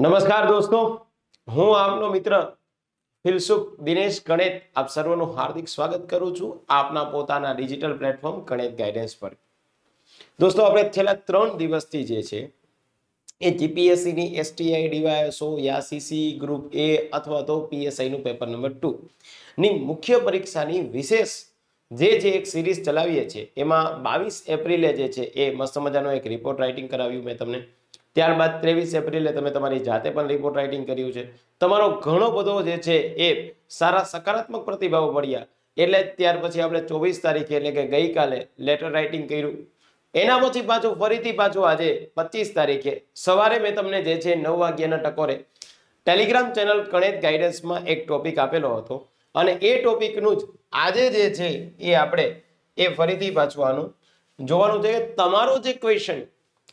નમસ્કાર દોસ્તો હું આપનો મિત્ર ફિલસુખ દિનેશ ગણેત આપ સર્વનું હાર્દિક સ્વાગત કરું છું આપના પોતાના ડિજિટલ પ્લેટફોર્મ ગણેત ગાઈડન્સ પર દોસ્તો આપણે છેલ્લા ત્રણ દિવસથી જે છે એ જીપીએસસીની એસટીઆઈ યા સીસી ગ્રુપ એ અથવા તો પીએસઆઈનું પેપર નંબર ટુ ની મુખ્ય પરીક્ષાની વિશેષ જે જે એક સિરીઝ ચલાવીએ છીએ એમાં બાવીસ એપ્રિલે જે છે એ મસ્ત મજાનો એક રિપોર્ટ રાઇટિંગ કરાવ્યું મેં તમને ત્યારબાદ ત્રેવીસ એપ્રિલે તમે તમારી જાતે પણ રિપોર્ટ રાઇટિંગ કર્યું છે તમારો ઘણો બધો જે છે એ સારા સકારાત્મક પ્રતિભાવો મળ્યા એટલે ત્યાર પછી આપણે ચોવીસ તારીખે એટલે કે ગઈકાલે લેટર રાઇટિંગ કર્યું એના પછી પાછું ફરીથી પાછું આજે પચીસ તારીખે સવારે મેં તમને જે છે નવ વાગ્યાના ટકોરે ટેલિગ્રામ ચેનલ કણેત ગાઈડન્સમાં એક ટોપિક આપેલો હતો અને એ ટોપિકનું જ આજે જે છે એ આપણે એ ફરીથી પાછું આનું જોવાનું છે કે તમારો જે ક્વેશ્ચન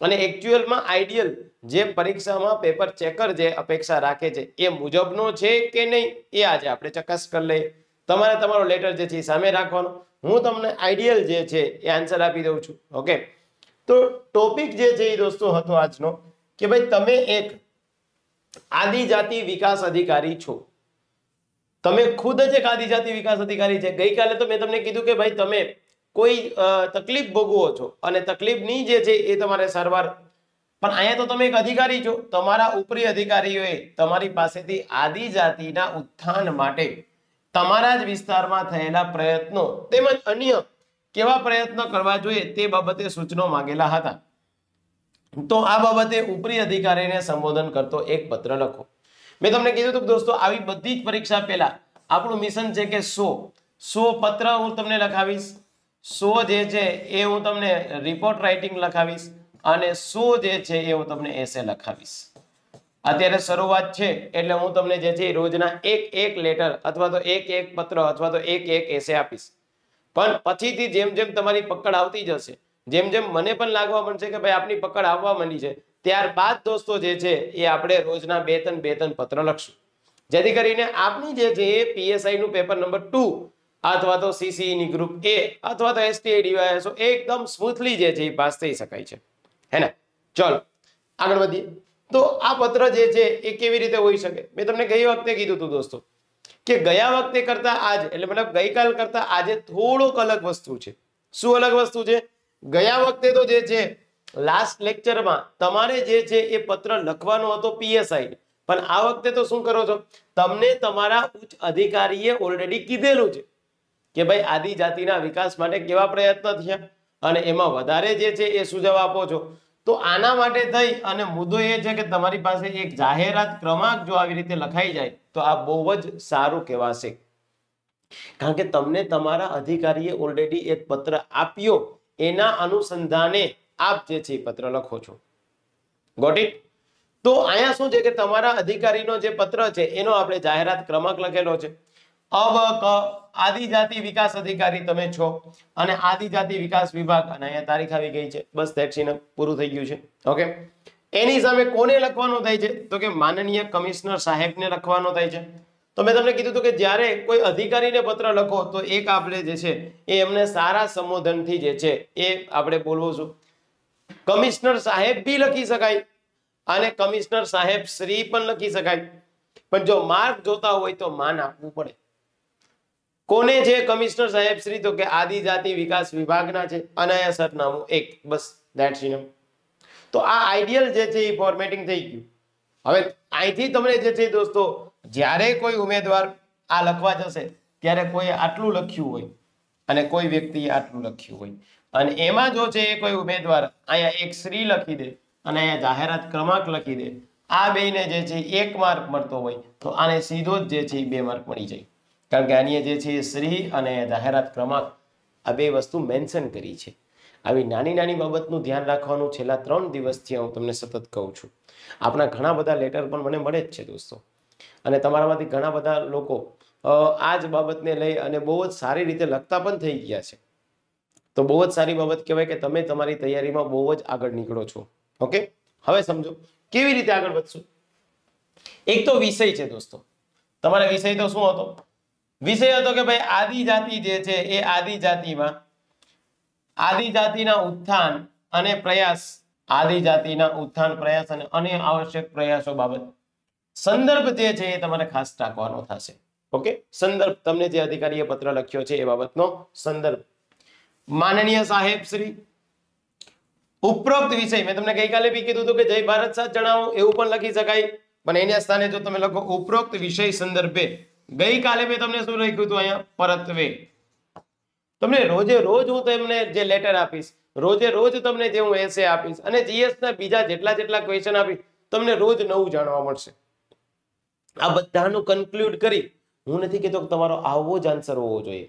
અને એકચ્યુઅલમાં આઈડિયલ જે પરીક્ષામાં પેપર ચેકર જે અપેક્ષા રાખે છે એ મુજબનો છે કે નહીં એ આજે આપણે ચકાસ કરી લઈએ તમારે તમારો લેટર જે છે સામે રાખવાનો હું તમને આઈડિયલ જે છે એ આન્સર આપી દઉં છું ઓકે તો ટોપિક જે છે એ દોસ્તો હતો આજનો કે ભાઈ તમે એક આદિજાતિ વિકાસ અધિકારી છો તમે ખુદ જ એક આદિજાતિ વિકાસ અધિકારી છે ગઈકાલે તો મેં તમને કીધું કે ભાઈ તમે કોઈ તકલીફ ભોગવો છો અને તકલીફની જે છે એ તમારે સારવાર પણ અહીંયા તો તમે એક અધિકારી છો તમારા ઉપરી અધિકારીઓએ તમારી પાસેથી આદિજાતિના ઉત્થાન માટે તમારા જ વિસ્તારમાં થયેલા પ્રયત્નો તેમજ અન્ય કેવા પ્રયત્નો કરવા જોઈએ તે બાબતે સૂચનો માંગેલા હતા તો આ બાબતે ઉપરી અધિકારીને સંબોધન કરતો એક પત્ર લખો મેં તમને કીધું હતું દોસ્તો આવી બધી જ પરીક્ષા પહેલા આપણું મિશન છે કે સો સો પત્ર હું તમને લખાવીશ સો જે છે એ હું તમને રિપોર્ટ રાઇટિંગ લખાવીશ અને સો જે છે એ હું તમને એસે લખાવીશ અત્યારે શરૂઆત છે એટલે હું તમને જે છે રોજના એક એક લેટર અથવા તો એક એક પત્ર અથવા તો એક એક એસે આપીશ પણ પછીથી જેમ જેમ તમારી પકડ આવતી જશે જેમ જેમ મને પણ લાગવા મળશે કે ભાઈ આપની પકડ આવવા માંડી છે ત્યારબાદ દોસ્તો જે છે એ આપણે રોજના બે ત્રણ બે ત્રણ પત્ર લખશું જેથી કરીને આપની જે છે એ પીએસઆઈ નું પેપર નંબર ટુ અથવા તો સીસીઈની ગ્રુપ એ અથવા તો એસટીઆઈ ડીવાયએસઓ એકદમ સ્મૂથલી જે છે એ પાસ થઈ શકાય છે હે ને ચલો આગળ વધીએ તો આ પત્ર જે છે એ કેવી રીતે હોઈ શકે મેં તમને ગઈ વખતે કીધું હતું દોસ્તો કે ગયા વખતે કરતા આજ એટલે મતલબ ગઈકાલ કરતા આજે થોડોક અલગ વસ્તુ છે શું અલગ વસ્તુ છે ગયા વખતે તો જે છે લાસ્ટ લેક્ચરમાં તમારે જે છે એ પત્ર લખવાનો હતો પીએસઆઈ પણ આ વખતે તો શું કરો છો તમને તમારા ઉચ્ચ અધિકારીએ ઓલરેડી કીધેલું છે કે ભાઈ આદિજાતિના વિકાસ માટે કેવા પ્રયત્ન થયા અને એમાં વધારે જે છે એ જવાબ આપો છો તો આના માટે થઈ અને મુદ્દો એ છે કે તમારી પાસે એક જાહેરાત ક્રમાંક જો આવી રીતે લખાઈ જાય તો આ બહુ જ સારું કહેવાશે કારણ કે તમને તમારા અધિકારીએ ઓલરેડી એક પત્ર આપ્યો એના અનુસંધાને આપ જે છે પત્ર લખો છો ગોટ ઇટ તો અહીંયા શું છે કે તમારા અધિકારીનો જે પત્ર છે એનો આપણે જાહેરાત ક્રમાંક લખેલો છે અબક આદિજાતિ વિકાસ અધિકારી તમે છો અને આદિજાતિ વિકાસ વિભાગ અને અહીંયા તારીખ આવી ગઈ છે બસ તેક્ષીને પૂરું થઈ ગયું છે ઓકે એની સામે કોને લખવાનું થાય છે તો કે માનનીય કમિશનર સાહેબને લખવાનો થાય છે તો મેં તમને કીધું હતું કે જ્યારે કોઈ અધિકારીને પત્ર લખો તો એક આપણે જે છે એ એમને સારા સંબોધનથી જે છે એ આપણે બોલવું છું કમિશનર સાહેબ બી લખી શકાય અને કમિશનર સાહેબ શ્રી પણ લખી શકાય પણ જો માર્ગ જોતા હોય તો માન આપવું પડે કોને છે કમિશનર સાહેબ શ્રી તો કે આદિજાતિ વિકાસ વિભાગના છે અનાયા સરનામું એક બસ ધેટ્સ ઇનફ તો આ આઈડિયલ જે છે એ ફોર્મેટિંગ થઈ ગયું હવે અહીંથી તમને જે છે દોસ્તો જ્યારે કોઈ ઉમેદવાર આ લખવા જશે ત્યારે કોઈ આટલું લખ્યું હોય અને કોઈ વ્યક્તિએ આટલું લખ્યું હોય અને એમાં જો છે કોઈ ઉમેદવાર અહીંયા એક શ્રી લખી દે અને અહીંયા જાહેરાત ક્રમાંક લખી દે આ બેને જે છે એક માર્ક મળતો હોય તો આને સીધો જ જે છે બે માર્ક મળી જાય કારણ કે આની જે છે શ્રી અને જાહેરાત ક્રમાંક આ બે વસ્તુ મેન્શન કરી છે આવી નાની નાની બાબતનું ધ્યાન રાખવાનું છેલ્લા ત્રણ દિવસથી હું તમને સતત કહું છું આપણા ઘણા બધા લેટર પણ મને મળે જ છે દોસ્તો અને તમારામાંથી ઘણા બધા લોકો આ જ બાબતને લઈ અને બહુ જ સારી રીતે લખતા પણ થઈ ગયા છે તો બહુ જ સારી બાબત કહેવાય કે તમે તમારી તૈયારીમાં બહુ જ આગળ નીકળો છો ઓકે હવે સમજો કેવી રીતે આગળ વધશું એક તો વિષય છે દોસ્તો તમારા વિષય તો શું હતો વિષય હતો કે ભાઈ આદિજાતિ જે છે એ આદિજાતિમાં આદિજાતિના ઉત્થાન અને પ્રયાસ આદિજાતિના ઉત્થાન પ્રયાસ અને અન્ય આવશ્યક પ્રયાસો બાબત સંદર્ભ જે છે એ તમારે ખાસ રાખવાનો થશે ઓકે સંદર્ભ તમને જે અધિકારીએ પત્ર લખ્યો છે એ બાબતનો સંદર્ભ માનનીય સાહેબ શ્રી ઉપરોક્ત વિષય મેં તમને ગઈકાલે બી કીધું હતું કે જય ભારત સાથ જણાવો એવું પણ લખી શકાય પણ એના સ્થાને જો તમે લખો ઉપરોક્ત વિષય સંદર્ભે ગઈકાલે મેં તમને શું લખ્યું હતું અહીંયા પરત્વે તમને રોજે રોજ હું તમને જે લેટર આપીશ રોજે રોજ તમને જે હું એસે આપીશ અને જીએસ ના બીજા જેટલા જેટલા ક્વેશ્ચન આપીશ તમને રોજ નવું જાણવા મળશે આ બધાનું કન્કલુડ કરી હું નથી કેતો કે તમારો આવો જ આન્સર હોવો જોઈએ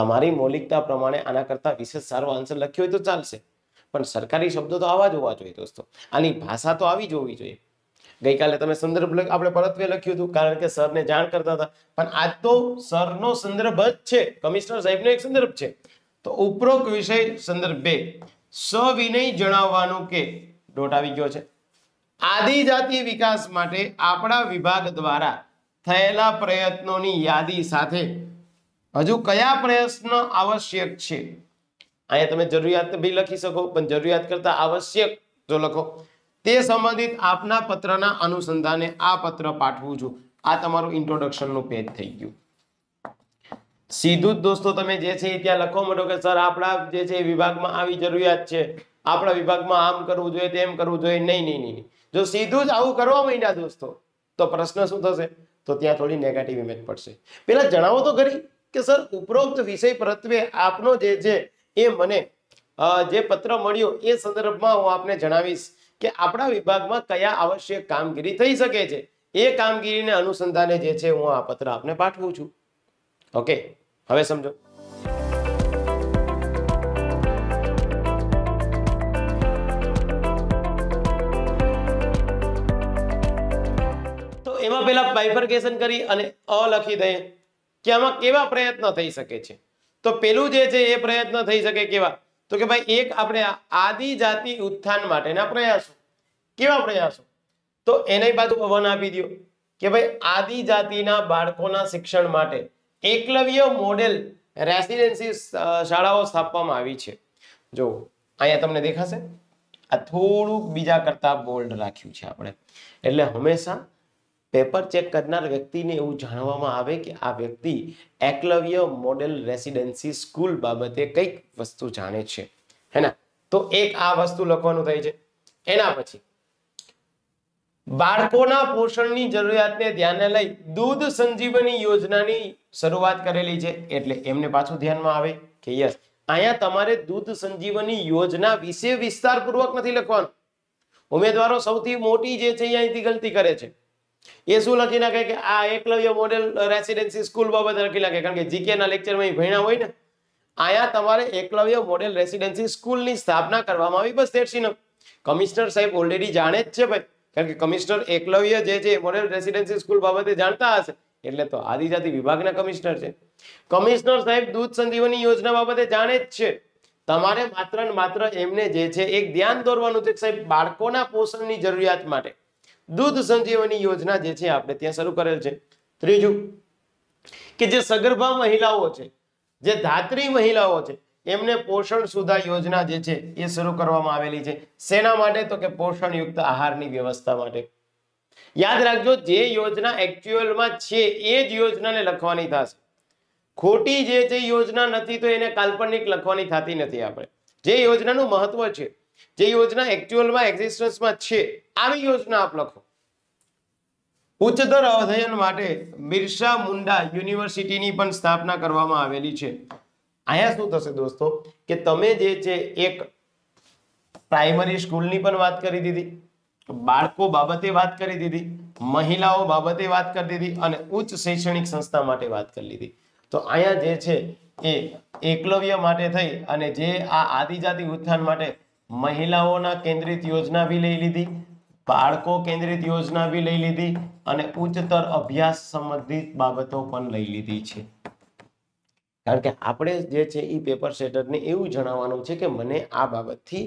તમારી મૌલિકતા પ્રમાણે આના કરતા વિશેષ સારો આન્સર લખ્યો હોય તો ચાલશે પણ સરકારી શબ્દો તો આવા જ હોવા જોઈએ દોસ્તો આની ભાષા તો આવી જ હોવી જોઈએ ગઈકાલે તમે સંદર્ભ આપણે પરત્વે લખ્યું હતું કારણ કે સરને જાણ કરતા હતા પણ આજ તો સરનો સંદર્ભ જ છે કમિશનર સાહેબનો એક સંદર્ભ છે તો ઉપરોક્ત વિષય સંદર્ભ બે સવિનય જણાવવાનું કે ડોટ આવી ગયો છે આદિજાતિ વિકાસ માટે આપણા વિભાગ દ્વારા થયેલા પ્રયત્નોની યાદી સાથે હજુ કયા પ્રયત્નો આવશ્યક છે અહીંયા તમે જરૂરિયાત બી લખી શકો પણ જરૂરિયાત કરતા આવશ્યક જો લખો તે સંબંધિત આપના પત્રના અનુસંધાને આ પત્ર પાઠવું છું આ તમારું ઇન્ટ્રોડક્શનનું પેજ થઈ ગયું સીધું જ દોસ્તો તમે જે છે ત્યાં લખવા માંડો કે સર આપણા જે છે વિભાગમાં આવી જરૂરિયાત છે આપણા વિભાગમાં આમ કરવું જોઈએ તેમ કરવું જોઈએ નહીં નહીં નહીં જો સીધું જ આવું કરવા માંડ્યા દોસ્તો તો પ્રશ્ન શું થશે તો ત્યાં થોડી નેગેટિવ ઇમેજ પડશે પેલા જણાવો તો ખરી કે સર ઉપરોક્ત વિષય પ્રત્યે આપનો જે છે એ મને જે પત્ર મળ્યો એ સંદર્ભમાં હું આપને જણાવીશ કે આપણા વિભાગમાં કયા આવશ્યક કામગીરી થઈ શકે છે એ કામગીરીને અનુસંધાને જે છે હું આ પત્ર આપને પાઠવું છું ઓકે હવે સમજો એમાં પેલા બાઇફર્કેશન કરી અને અ લખી દઈએ કે આમાં કેવા પ્રયત્ન થઈ શકે છે તો પેલું જે છે એ પ્રયત્ન થઈ શકે કેવા તો કે ભાઈ એક આપણે આદિજાતિ ઉત્થાન માટેના પ્રયાસો કેવા પ્રયાસો તો એને બાજુ વન આપી દો કે ભાઈ આદિજાતિના બાળકોના શિક્ષણ માટે એકલવ્ય મોડેલ રેસિડેન્સી શાળાઓ સ્થાપવામાં આવી છે જો અહીંયા તમને દેખાશે આ થોડુંક બીજા કરતા બોલ્ડ રાખ્યું છે આપણે એટલે હંમેશા પેપર ચેક કરનાર વ્યક્તિને એવું જાણવામાં આવે કે આ વ્યક્તિ એકલવ્ય મોડેલ રેસિડેન્સી સ્કૂલ બાબતે કંઈક વસ્તુ જાણે છે હે ના તો એક આ વસ્તુ લખવાનું થાય છે એના પછી બાળકોના પોષણની જરૂરિયાતને ધ્યાને લઈ દૂધ સંજીવની યોજનાની શરૂઆત કરેલી છે એટલે એમને પાછું ધ્યાનમાં આવે કે યસ અહીંયા તમારે દૂધ સંજીવની યોજના વિશે વિસ્તારપૂર્વક નથી લખવાનું ઉમેદવારો સૌથી મોટી જે છે અહીંયાથી ગલતી કરે છે એ શું લખી નાખે કે આ એકલવ્ય મોડેલ રેસિડેન્સી સ્કૂલ બાબતે લખી નાખે કારણ કે જીકેના લેક્ચરમાં ભણ્યા હોય ને અહીંયા તમારે એકલવ્ય મોડેલ રેસિડેન્સી સ્કૂલની સ્થાપના કરવામાં આવી બસ તેટસી કમિશનર સાહેબ ઓલરેડી જાણે જ છે ભાઈ કારણ કે કમિશનર એકલવ્ય જે છે મોડેલ રેસિડેન્સી સ્કૂલ બાબતે જાણતા હશે એટલે તો આદિજાતિ વિભાગના કમિશનર છે કમિશનર સાહેબ દૂધ સંજીવની યોજના બાબતે જાણે જ છે તમારે માત્ર ને માત્ર એમને જે છે એક ધ્યાન દોરવાનું છે સાહેબ બાળકોના પોષણની જરૂરિયાત માટે દૂધ સંજીવની યોજના જે છે આપણે ત્યાં શરૂ કરેલ છે ત્રીજું કે જે સગર્ભા મહિલાઓ છે જે ધાત્રી મહિલાઓ છે એમને પોષણ સુધા યોજના જે છે એ શરૂ કરવામાં આવેલી છે શેના માટે તો કે પોષણ યુક્ત આહારની વ્યવસ્થા માટે યાદ રાખજો જે યોજના એકચ્યુઅલમાં છે એ જ યોજનાને લખવાની થશે ખોટી જે છે યોજના નથી તો એને કાલ્પનિક લખવાની થતી નથી આપણે જે યોજનાનું મહત્વ છે જે યોજના એકચ્યુઅલમાં એક્ઝિસ્ટન્સમાં છે આવી યોજના આપ લખો ઉચ્ચતર અધ્યયન માટે બિરસા મુંડા યુનિવર્સિટીની પણ સ્થાપના કરવામાં આવેલી છે અહીંયા શું થશે દોસ્તો કે તમે જે છે એક પ્રાઇમરી સ્કૂલની પણ વાત કરી દીધી બાળકો બાબતે વાત કરી દીધી મહિલાઓ બાબતે વાત કરી દીધી અને ઉચ્ચ શૈક્ષણિક સંસ્થા માટે વાત કરી લીધી તો અહીંયા જે છે એ એકલવ્ય માટે થઈ અને જે આ આદિજાતિ ઉત્થાન માટે મહિલાઓના કેન્દ્રિત યોજના બી લઈ લીધી બાળકો કેન્દ્રિત યોજના બી લઈ લીધી અને ઉચ્ચતર અભ્યાસ સંબંધિત બાબતો પણ લઈ લીધી છે કારણ કે આપણે જે છે એ પેપર સેટરને એવું જણાવવાનું છે કે મને આ બાબતથી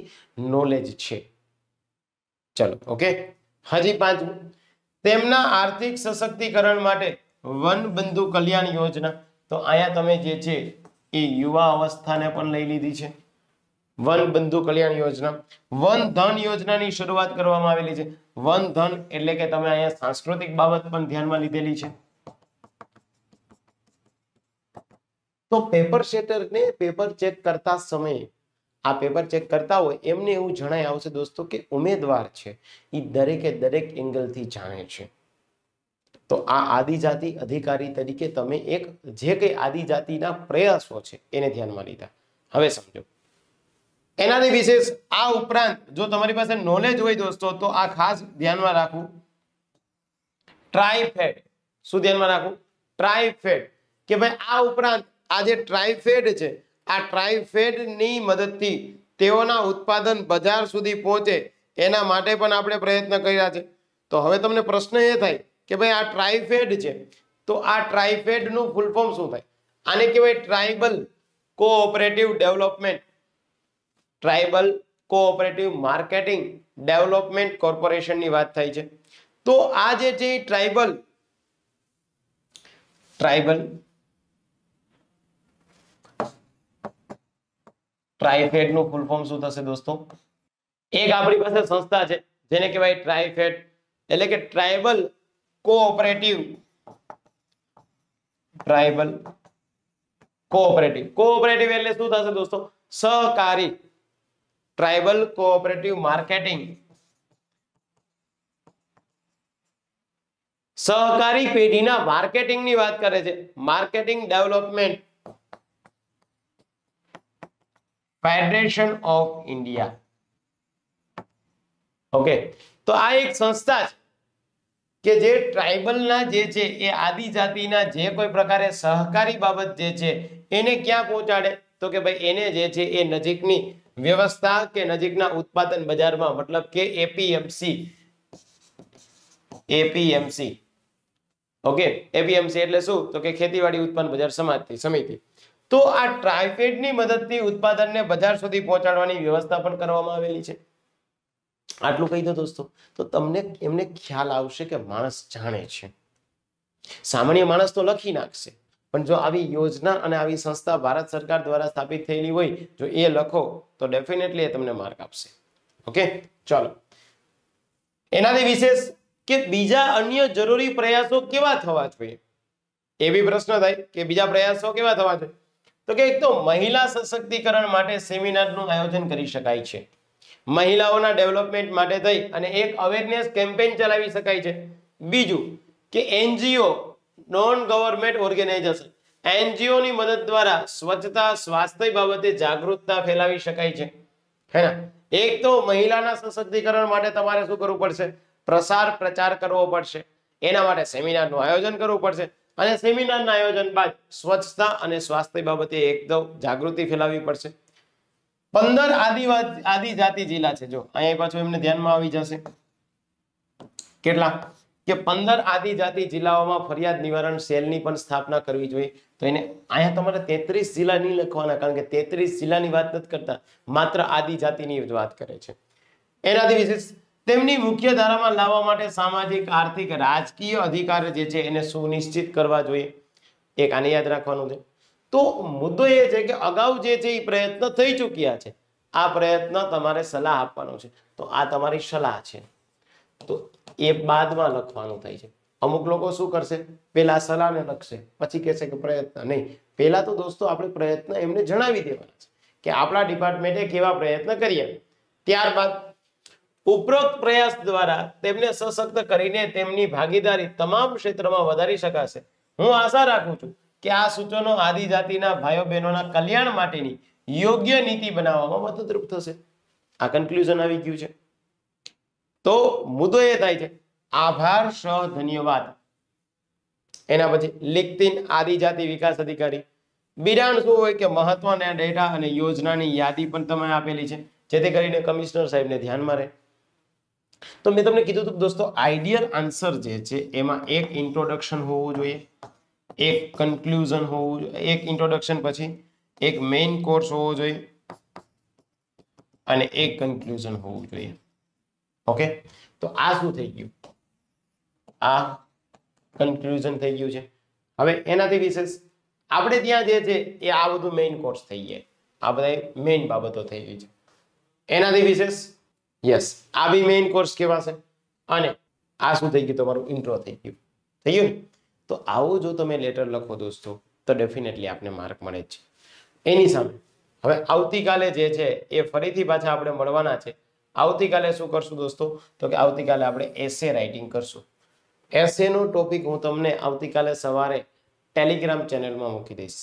નોલેજ છે ચલો ઓકે હજી પાંચમું તેમના આર્થિક સશક્તિકરણ માટે વન બંધુ કલ્યાણ યોજના તો અહીંયા તમે જે છે એ યુવા અવસ્થાને પણ લઈ લીધી છે વન બંધુ કલ્યાણ યોજના વન ધન યોજનાની શરૂઆત કરવામાં આવેલી છે વન ધન એટલે કે તમે અહીંયા સાંસ્કૃતિક બાબત પણ ધ્યાનમાં લીધેલી છે તો પેપર શેટરને પેપર ચેક કરતા સમયે આ પેપર ચેક કરતા હોય એમને એવું જણાય આવશે દોસ્તો કે ઉમેદવાર છે એ દરેકે દરેક એંગલથી જાણે છે તો આ આદિજાતિ અધિકારી તરીકે તમે એક જે કંઈ આદિજાતિના પ્રયાસો છે એને ધ્યાનમાં લીધા હવે સમજો એનાથી વિશેષ આ ઉપરાંત જો તમારી પાસે નોલેજ હોય દોસ્તો તો આ ખાસ ધ્યાનમાં રાખવું ટ્રાયફેડ શું ધ્યાનમાં રાખવું ટ્રાયફેડ કે ભાઈ આ ઉપરાંત આ જે ટ્રાયફેડ છે આ ટ્રાયફેડની મદદથી તેઓના ઉત્પાદન બજાર સુધી પહોંચે એના માટે પણ આપણે પ્રયત્ન કર્યા છે તો હવે તમને પ્રશ્ન એ થાય કે ભાઈ આ ટ્રાયફેડ છે તો આ ટ્રાયફેડનું ફૂલ શું થાય આને કહેવાય tribal cooperative development tribal cooperative marketing development કોર્પોરેશનની વાત થઈ છે તો આ જે છે ટ્રાઇબલ ટ્રાઇબલ ટ્રાઇફેડ નું ફૂલ ફોર્મ શું થશે દોસ્તો એક આપણી પાસે સંસ્થા છે જેને કહેવાય ટ્રાઇફેડ એટલે કે tribal cooperative tribal cooperative cooperative એટલે શું થશે દોસ્તો સહકારી ટ્રાઇબલ કોઓપરેટિવ માર્કેટિંગ સહકારી પેઢીના માર્કેટિંગની વાત કરે છે marketing development federation of India okay તો આ એક સંસ્થા છે કે જે ટ્રાઇબલના જે છે એ આદિજાતિના જે કોઈ પ્રકારે સહકારી બાબત જે છે એને ક્યાં પહોંચાડે તો કે ભાઈ એને જે છે એ નજીકની વ્યવસ્થા કે નજીકના ઉત્પાદન બજારમાં મતલબ કે એપીએમસી એપીએમસી ઓકે એપીએમસી એટલે શું તો કે ખેતીવાડી ઉત્પન્ન બજાર સમાજતી સમિતિ તો આ ટ્રાયફેડ ની મદદથી ઉત્પાદનને બજાર સુધી પહોંચાડવાની વ્યવસ્થા પણ કરવામાં આવેલી છે આટલું કહી દો દોસ્તો તો તમને એમને ખ્યાલ આવશે કે માણસ જાણે છે સામાન્ય માણસ તો લખી નાખશે પણ જો આવી યોજના અને આવી સંસ્થા ભારત સરકાર દ્વારા સ્થાપિત થયેલી હોય જો એ લખો તો ડેફિનેટલી એ તમને માર્ક આપશે ઓકે ચાલો એનાથી વિશેષ કે બીજા અન્ય જરૂરી પ્રયાસો કેવા થવા જોઈએ એવી પ્રશ્ન થાય કે બીજા પ્રયાસો કેવા થવા જોઈએ તો કે એક તો મહિલા સશક્તિકરણ માટે સેમિનારનું આયોજન કરી શકાય છે મહિલાઓના ડેવલપમેન્ટ માટે થઈ અને એક અવેરનેસ કેમ્પેન ચલાવી શકાય છે બીજું કે એનજીઓ નોન ગવર્મેન્ટ ઓર્ગેનાઇઝેશન એનજીઓની મદદ દ્વારા સ્વચ્છતા સ્વાસ્થ્ય બાબતે જાગૃતતા ફેલાવી શકાય છે હે એક તો મહિલાના સશક્તિકરણ માટે તમારે શું કરવું પડશે પ્રસાર પ્રચાર કરવો પડશે એના માટે સેમિનારનું આયોજન કરવું પડશે અને સેમિનારના આયોજન બાદ સ્વચ્છતા અને સ્વાસ્થ્ય બાબતે એકદમ જાગૃતિ ફેલાવવી પડશે પંદર આદિવાસી આદિજાતિ જિલ્લા છે જો અહીંયા પાછું એમને ધ્યાનમાં આવી જશે કેટલા કે પંદર આદિજાતિ જિલ્લાઓમાં ફરિયાદ નિવારણ સેલની પણ સ્થાપના કરવી જોઈએ તો એને અહીંયા તમારે તેત્રીસ જિલ્લા નહીં લખવાના કારણ કે તેત્રીસ જિલ્લાની વાત નથી કરતા માત્ર આદિજાતિની જ વાત કરે છે એનાથી વિશેષ તેમની મુખ્ય ધારામાં લાવવા માટે સામાજિક આર્થિક રાજકીય અધિકાર જે છે એને સુનિશ્ચિત કરવા જોઈએ એક આને યાદ રાખવાનું છે તો મુદ્દો એ છે કે અગાઉ જે છે એ પ્રયત્ન થઈ ચૂક્યા છે આ પ્રયત્ન તમારે સલાહ આપવાનો છે તો આ તમારી સલાહ છે તો એ બાદમાં લખવાનું થાય છે અમુક લોકો શું કરશે પેલા સલાહને લખશે પછી કહેશે કે પ્રયત્ન નહીં પહેલા તો દોસ્તો આપણે પ્રયત્ન એમને જણાવી દેવાના છે કે આપણા ડિપાર્ટમેન્ટે કેવા પ્રયત્ન કરીએ ત્યારબાદ ઉપરોક્ત પ્રયાસ દ્વારા તેમને સશક્ત કરીને તેમની ભાગીદારી તમામ ક્ષેત્રમાં વધારી શકાશે હું આશા રાખું છું કે આ સૂચનો આદિજાતિના ભાઈઓ બહેનોના કલ્યાણ માટેની યોગ્ય નીતિ બનાવવામાં મદદરૂપ થશે આ કન્ક્લુઝન આવી ગયું છે તો મુદ્દો એ થાય છે આભાર સહ ધન્યવાદ એના પછી લિખતીન આદિજાતિ વિકાસ અધિકારી બિરાણ શું હોય કે મહત્વના ડેટા અને યોજનાની યાદી પણ તમે આપેલી છે જેથી કરીને કમિશનર સાહેબને ધ્યાનમાં રહે તો મેં તમને કીધું હતું દોસ્તો આઈડિયલ આન્સર જે છે એમાં એક ઇન્ટ્રોડક્શન હોવું જોઈએ એક કન્ક્લુઝન હોવું જોઈએ એક ઇન્ટ્રોડક્શન પછી એક મેઇન કોર્સ હોવો જોઈએ અને એક કન્ક્લુઝન હોવું જોઈએ ઓકે તો આ શું થઈ ગયું આ કન્ક્લુઝન થઈ ગયું છે હવે એનાથી વિશેષ આપણે ત્યાં જે છે એ આ બધું મેઇન કોર્સ થઈ ગયા આ બધા મેઇન બાબતો થઈ ગઈ છે એનાથી વિશેષ યસ આ બી મેઇન કોર્સ કેવા છે અને આ શું થઈ ગયું તમારું ઇન્ટ્રો થઈ ગયું થઈ ગયું તો આવો જો તમે લેટર લખો દોસ્તો તો ડેફિનેટલી આપને માર્ક મળે જ છે એની સામે હવે આવતીકાલે જે છે એ ફરીથી પાછા આપણે મળવાના છે આવતીકાલે શું કરશું દોસ્તો તો કે આવતીકાલે આપણે એસે રાઇટિંગ કરશું એસેનો ટોપિક હું તમને આવતીકાલે સવારે ટેલિગ્રામ ચેનલમાં મૂકી દઈશ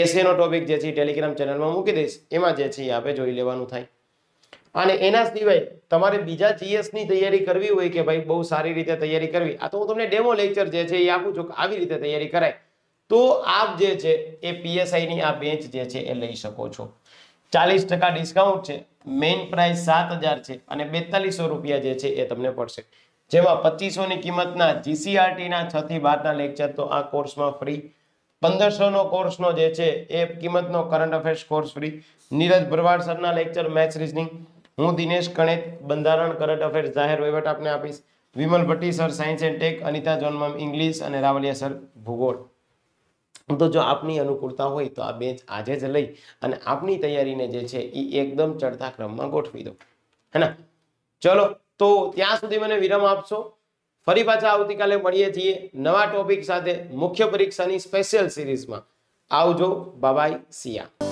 એસેનો ટોપિક જે છે ટેલિગ્રામ ચેનલમાં મૂકી દઈશ એમાં જે છે એ આપણે જોઈ લેવાનું થાય અને એના સિવાય તમારે બીજા જીએસની તૈયારી કરવી હોય કે ભાઈ બહુ સારી રીતે તૈયારી કરવી આ તો હું તમને ડેમો લેક્ચર જે છે એ આપું છું કે આવી રીતે તૈયારી કરાય તો આપ જે છે એ પીએસઆઈની આ બેંચ જે છે એ લઈ શકો છો ચાલીસ ટકા ડિસ્કાઉન્ટ છે મેઇન પ્રાઇસ સાત હજાર છે અને બેતાલીસો રૂપિયા જે છે એ તમને પડશે જેમાં પચીસોની કિંમતના જીસીઆરટીના છથી બારના લેક્ચર તો આ કોર્સમાં ફ્રી પંદરસોનો કોર્સનો જે છે એ કિંમતનો current affairs course free Neeraj Bharwad સરના લેક્ચર મેથ્સ રીઝનિંગ હું દિનેશ કણેત બંધારણ કરંટ અફેર્સ જાહેર વહીવટ આપને આપીશ Vimal Bhatti sir science and tech Anita જોનમમ ઇંગ્લિશ અને રાવલિયા સર ભૂગોળ તો જો આપની અનુકૂળતા હોય તો આ બેચ આજે જ લઈ અને આપની તૈયારીને જે છે એ એકદમ ચડતા ક્રમમાં ગોઠવી દો હે ને ચલો તો ત્યાં સુધી મને વિરામ આપશો ફરી પાછા આવતીકાલે મળીએ છીએ નવા ટોપિક સાથે મુખ્ય પરીક્ષાની સ્પેશિયલ સિરીઝમાં આવજો બાબાઈ સિયા